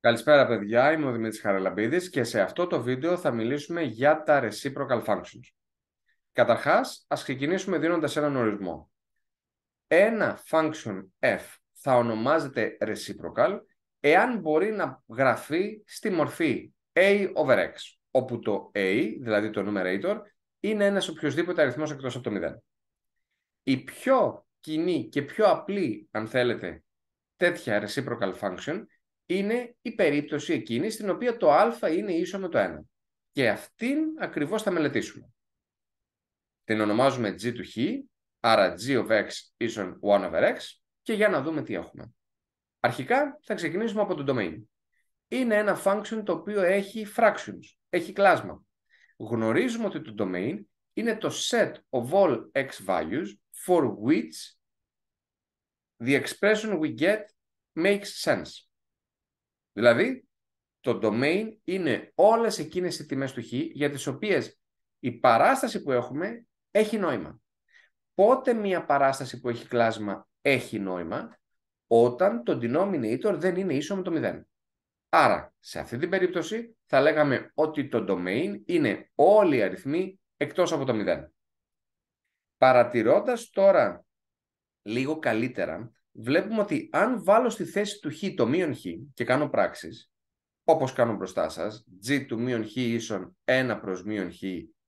Καλησπέρα παιδιά, είμαι ο Δημήτρης Χαραλαμπίδης και σε αυτό το βίντεο θα μιλήσουμε για τα reciprocal functions. Καταρχάς, ας ξεκινήσουμε δίνοντας έναν ορισμό. Ένα function f θα ονομάζεται reciprocal εάν μπορεί να γραφεί στη μορφή a over x, όπου το a, δηλαδή το numerator, είναι ένας οποιοδήποτε αριθμός εκτός από το 0. Η πιο κοινή και πιο απλή, αν θέλετε, τέτοια reciprocal function είναι η περίπτωση εκείνη στην οποία το α είναι ίσο με το 1. Και αυτήν ακριβώς θα μελετήσουμε. Την ονομάζουμε g του χ, άρα g of x ίσον 1 over x και για να δούμε τι έχουμε. Αρχικά θα ξεκινήσουμε από το domain. Είναι ένα function το οποίο έχει fractions, έχει κλάσμα. Γνωρίζουμε ότι το domain είναι το set of all x values for which the expression we get makes sense. Δηλαδή, το domain είναι όλες εκείνες οι τιμές του χ για τις οποίες η παράσταση που έχουμε έχει νόημα. Πότε μια παράσταση που έχει κλάσμα έχει νόημα όταν το denominator δεν είναι ίσο με το 0. Άρα, σε αυτή την περίπτωση θα λέγαμε ότι το domain είναι όλοι οι αριθμοί εκτός από το 0. Παρατηρώντας τώρα λίγο καλύτερα βλέπουμε ότι αν βάλω στη θέση του χ το μείον χ και κάνω πράξεις, όπως κάνω μπροστά σας, g του μείον χ ίσον 1 προς μείον χ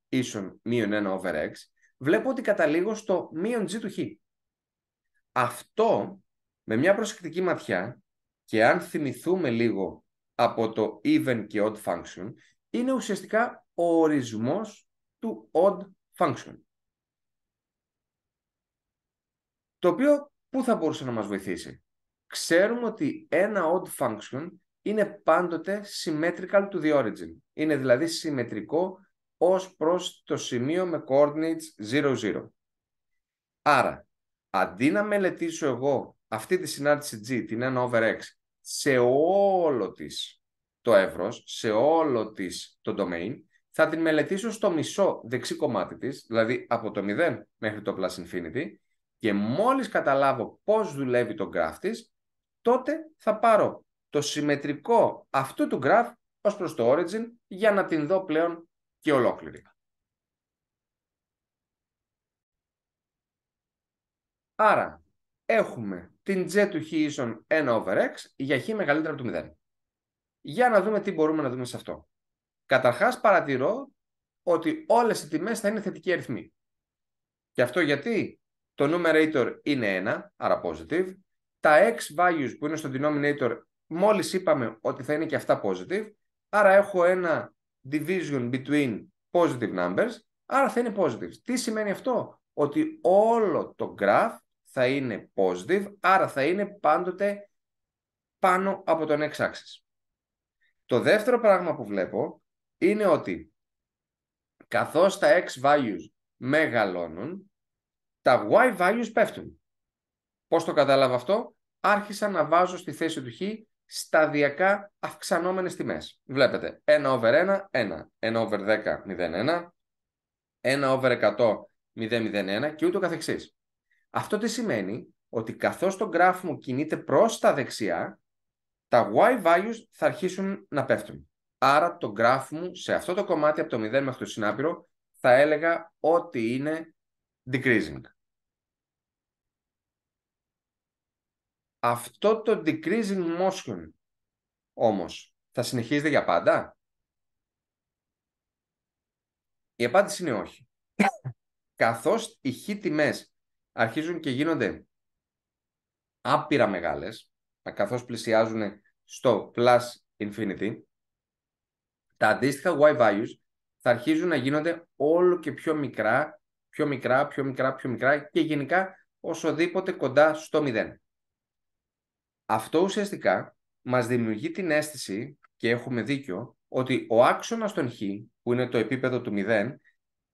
ίσον μείον 1 over x, βλέπω ότι καταλήγω στο μείον g του χ. Αυτό, με μια προσεκτική ματιά, και αν θυμηθούμε λίγο από το even και odd function, είναι ουσιαστικά ο ορισμός του odd function. Το οποίο πού θα μπορούσε να μας βοηθήσει. Ξέρουμε ότι ένα odd function είναι πάντοτε symmetrical to the origin. Είναι δηλαδή συμμετρικό ως προς το σημείο με coordinates 0, 0. Άρα, αντί να μελετήσω εγώ αυτή τη συνάρτηση G, την 1 over X, σε όλο της το εύρος, σε όλο της το domain, θα την μελετήσω στο μισό δεξί κομμάτι της, δηλαδή από το 0 μέχρι το plus infinity, και μόλις καταλάβω πώς δουλεύει το graph τότε θα πάρω το συμμετρικό αυτού του graph ως προς το origin για να την δω πλέον και ολόκληρη. Άρα έχουμε την J του χ ίσον 1 over x για χ μεγαλύτερο από το 0. Για να δούμε τι μπορούμε να δούμε σε αυτό. Καταρχάς παρατηρώ ότι όλες οι τιμές θα είναι θετικοί αριθμοί. Και αυτό γιατί το numerator είναι 1, άρα positive. Τα x values που είναι στο denominator, μόλις είπαμε ότι θα είναι και αυτά positive. Άρα έχω ένα division between positive numbers, άρα θα είναι positive. Τι σημαίνει αυτό? Ότι όλο το graph θα είναι positive, άρα θα είναι πάντοτε πάνω από τον x-axis. Το δεύτερο πράγμα που βλέπω είναι ότι καθώς τα x values μεγαλώνουν, τα Y values πέφτουν. Πώς το κατάλαβα αυτό? Άρχισα να βάζω στη θέση του Χ σταδιακά αυξανόμενες τιμές. Βλέπετε, 1 over 1, 1, 1 over 10, 0, 1, 1 over 100, 0, 0, και ούτω καθεξής. Αυτό τι σημαίνει ότι καθώς το γράφ μου κινείται προς τα δεξιά, τα Y values θα αρχίσουν να πέφτουν. Άρα το γράφ μου σε αυτό το κομμάτι από το 0 μέχρι το συνάπειρο θα έλεγα ότι είναι decreasing. Αυτό το decreasing motion όμως θα συνεχίζεται για πάντα. Η απάντηση είναι όχι. Καθώς οι χι τιμές αρχίζουν και γίνονται άπειρα μεγάλες, καθώς πλησιάζουν στο plus infinity, τα αντίστοιχα Y values θα αρχίζουν να γίνονται όλο και πιο μικρά πιο μικρά, πιο μικρά, πιο μικρά και γενικά οσοδήποτε κοντά στο 0. Αυτό ουσιαστικά μας δημιουργεί την αίσθηση, και έχουμε δίκιο, ότι ο άξονας των χ, που είναι το επίπεδο του 0,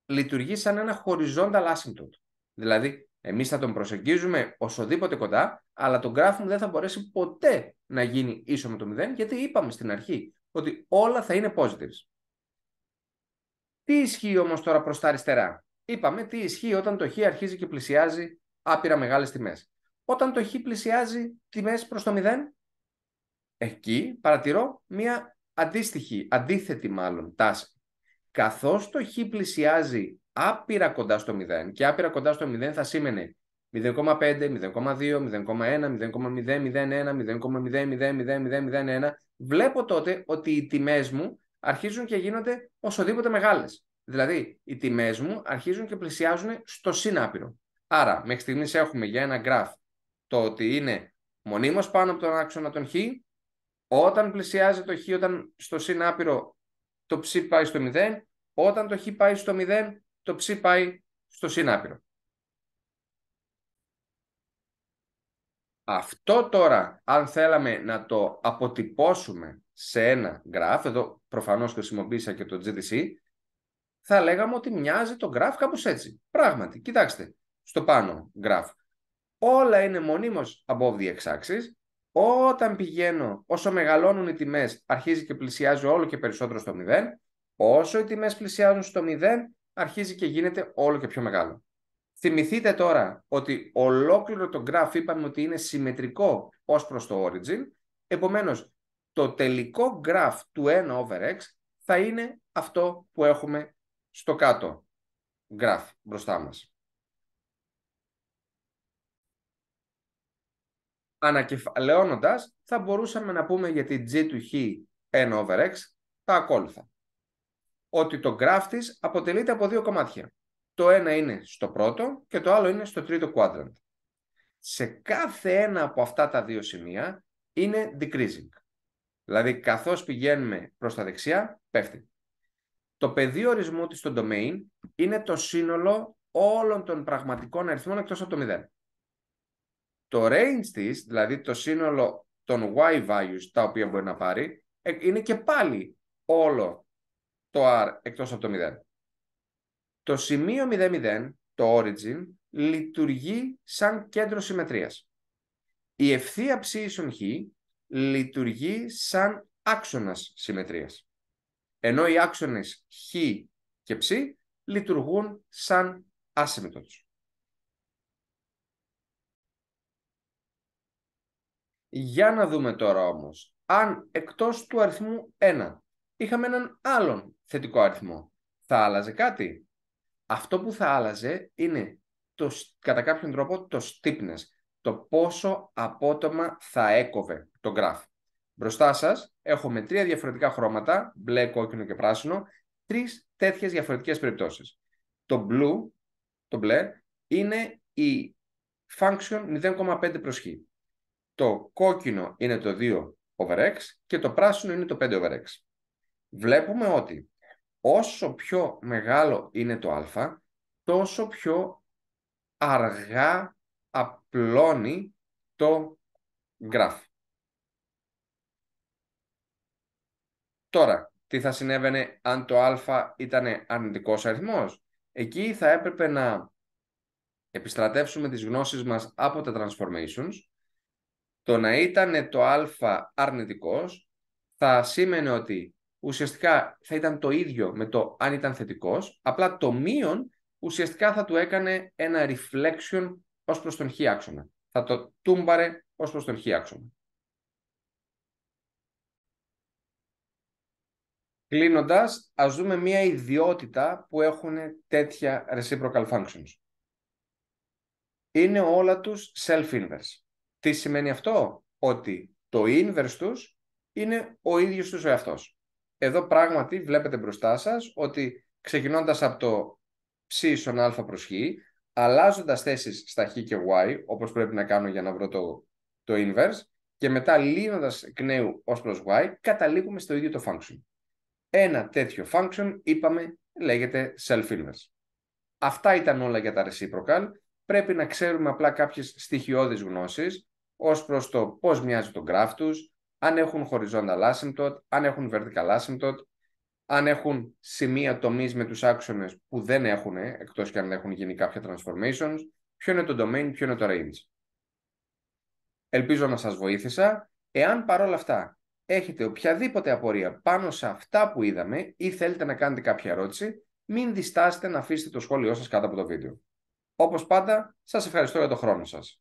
λειτουργεί σαν ένα horizontal asymptote. Δηλαδή, εμείς θα τον προσεγγίζουμε οσοδήποτε κοντά, αλλά τον γράφουμε δεν θα μπορέσει ποτέ να γίνει ίσο με το 0, γιατί είπαμε στην αρχή ότι όλα θα είναι positives. Τι ισχύει όμως τώρα προς τα αριστερά. Είπαμε τι ισχύει όταν το χ αρχίζει και πλησιάζει άπειρα μεγάλες τιμές. Όταν το χ πλησιάζει τιμές προς το 0, εκεί παρατηρώ μία αντίστοιχη, αντίθετη μάλλον τάση. Καθώς το χ πλησιάζει άπειρα κοντά στο 0 και άπειρα κοντά στο 0 θα σήμαινε 0,5, 0,2, 0,1, 0,001, 0,00001. Βλέπω τότε ότι οι τιμές μου αρχίζουν και γίνονται οσοδήποτε μεγάλες. Δηλαδή, οι τιμές μου αρχίζουν και πλησιάζουν στο συνάπειρο. Άρα, μέχρι στιγμής έχουμε για ένα γκράφ το ότι είναι μονίμως πάνω από τον άξονα των χ, όταν πλησιάζει το χ, όταν στο συνάπειρο το ψ πάει στο 0, όταν το χ πάει στο 0, το ψ πάει στο συνάπειρο. Αυτό τώρα, αν θέλαμε να το αποτυπώσουμε σε ένα γκράφ, εδώ προφανώς χρησιμοποίησα και το GDC, θα λέγαμε ότι μοιάζει το graph κάπως έτσι. Πράγματι, κοιτάξτε, στο πάνω graph. Όλα είναι μονίμως above the x-axis. Όταν πηγαίνω, όσο μεγαλώνουν οι τιμές, αρχίζει και πλησιάζει όλο και περισσότερο στο 0. Όσο οι τιμές πλησιάζουν στο 0, αρχίζει και γίνεται όλο και πιο μεγάλο. Θυμηθείτε τώρα ότι ολόκληρο το graph είπαμε ότι είναι συμμετρικό ως προς το origin. Επομένως, το τελικό graph του 1 over x θα είναι αυτό που έχουμε στο κάτω γκράφ μπροστά μας. Ανακεφαλαιώνοντας, θα μπορούσαμε να πούμε για την G του Χ 1 over X τα ακόλουθα. Ότι το γκράφ της αποτελείται από δύο κομμάτια. Το ένα είναι στο πρώτο και το άλλο είναι στο τρίτο quadrant. Σε κάθε ένα από αυτά τα δύο σημεία είναι decreasing. Δηλαδή, καθώς πηγαίνουμε προς τα δεξιά, πέφτει. Το πεδίο ορισμού της στο domain είναι το σύνολο όλων των πραγματικών αριθμών εκτός από το 0. Το range της, δηλαδή το σύνολο των y values τα οποία μπορεί να πάρει, ε, είναι και πάλι όλο το r εκτός από το 0. Το σημείο 00, το origin, λειτουργεί σαν κέντρο συμμετρίας. Η ευθεία ψήησον χ λειτουργεί σαν άξονας συμμετρίας. Ενώ οι άξονες χ και ψ λειτουργούν σαν άσυμμετρος. Για να δούμε τώρα όμως, αν εκτός του αριθμού 1 είχαμε έναν άλλον θετικό αριθμό, θα άλλαζε κάτι. Αυτό που θα άλλαζε είναι το, κατά κάποιον τρόπο το stiffness, το πόσο απότομα θα έκοβε το graph. Μπροστά σας έχουμε τρία διαφορετικά χρώματα, μπλε, κόκκινο και πράσινο, τρεις τέτοιες διαφορετικές περιπτώσεις. Το blue, το μπλε, είναι η function 0,5 προσχή. Το κόκκινο είναι το 2 over x και το πράσινο είναι το 5 over x. Βλέπουμε ότι όσο πιο μεγάλο είναι το α, τόσο πιο αργά απλώνει το γράφ. Τώρα, τι θα συνέβαινε αν το α ήταν αρνητικός αριθμός. Εκεί θα έπρεπε να επιστρατεύσουμε τις γνώσεις μας από τα transformations. Το να ήταν το α αρνητικός θα σήμαινε ότι ουσιαστικά θα ήταν το ίδιο με το αν ήταν θετικός, απλά το μείον ουσιαστικά θα του έκανε ένα reflection ως προς τον χ άξονα. Θα το τούμπαρε ως προς τον χ άξονα. Κλείνοντας ας δούμε μία ιδιότητα που έχουν τέτοια reciprocal functions. Είναι όλα τους self-inverse. Τι σημαίνει αυτό? Ότι το inverse τους είναι ο ίδιος τους ο εαυτός. Εδώ πράγματι βλέπετε μπροστά σας ότι ξεκινώντας από το ψ ίσον α προς χ, αλλάζοντας θέσεις στα χ και y, όπως πρέπει να κάνω για να βρω το, το inverse, και μετά λύνοντας εκ νέου ως προς y, καταλήγουμε στο ίδιο το function. Ένα τέτοιο function, είπαμε, λέγεται self-inverse. Αυτά ήταν όλα για τα reciprocal. Πρέπει να ξέρουμε απλά κάποιες στοιχειώδεις γνώσεις ως προς το πώς μοιάζει το graph τους, αν έχουν horizontal asymptote, αν έχουν vertical asymptote, αν έχουν σημεία τομής με τους άξονες που δεν έχουν, εκτός και αν έχουν γίνει κάποια transformations, ποιο είναι το domain, ποιο είναι το range. Ελπίζω να σας βοήθησα. Εάν παρόλα αυτά έχετε οποιαδήποτε απορία πάνω σε αυτά που είδαμε ή θέλετε να κάνετε κάποια ερώτηση, μην διστάσετε να αφήσετε το σχόλιο σας κάτω από το βίντεο. Όπως πάντα, σας ευχαριστώ για το χρόνο σας.